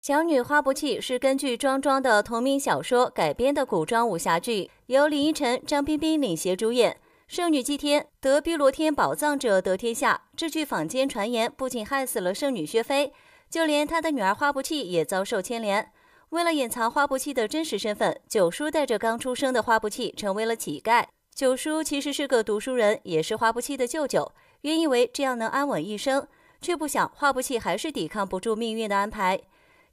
小女花不弃是根据庄庄的同名小说改编的古装武侠剧，由林依晨、张彬彬领衔主演。圣女祭天，得碧罗天宝藏者得天下。这句坊间传言不仅害死了圣女薛妃，就连她的女儿花不弃也遭受牵连。为了隐藏花不弃的真实身份，九叔带着刚出生的花不弃成为了乞丐。九叔其实是个读书人，也是花不弃的舅舅。原以为这样能安稳一生，却不想花不弃还是抵抗不住命运的安排。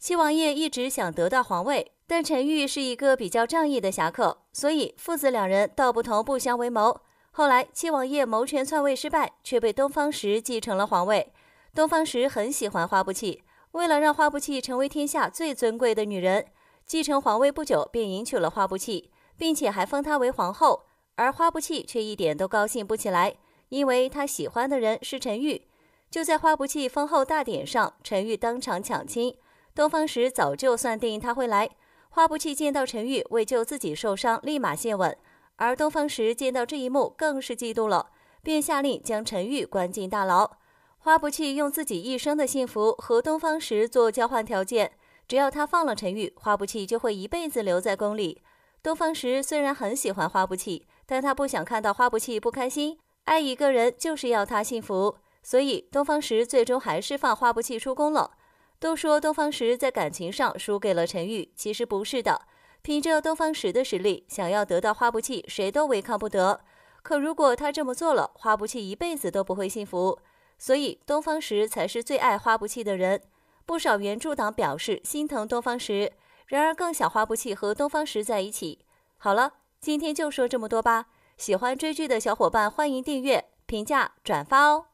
七王爷一直想得到皇位，但陈玉是一个比较仗义的侠客，所以父子两人道不同不相为谋。后来七王爷谋权篡位失败，却被东方石继承了皇位。东方石很喜欢花不弃，为了让花不弃成为天下最尊贵的女人，继承皇位不久便迎娶了花不弃，并且还封她为皇后。而花不弃却一点都高兴不起来，因为他喜欢的人是陈玉。就在花不弃封后大典上，陈玉当场抢亲。东方石早就算定他会来，花不弃见到陈玉为救自己受伤，立马谢吻。而东方石见到这一幕，更是嫉妒了，便下令将陈玉关进大牢。花不弃用自己一生的幸福和东方石做交换条件，只要他放了陈玉，花不弃就会一辈子留在宫里。东方石虽然很喜欢花不弃，但他不想看到花不弃不开心。爱一个人就是要他幸福，所以东方石最终还是放花不弃出宫了。都说东方石在感情上输给了陈玉，其实不是的。凭着东方石的实力，想要得到花不弃，谁都违抗不得。可如果他这么做了，花不弃一辈子都不会幸福。所以东方石才是最爱花不弃的人。不少原著党表示心疼东方石，然而更想花不弃和东方石在一起。好了，今天就说这么多吧。喜欢追剧的小伙伴，欢迎订阅、评价、转发哦。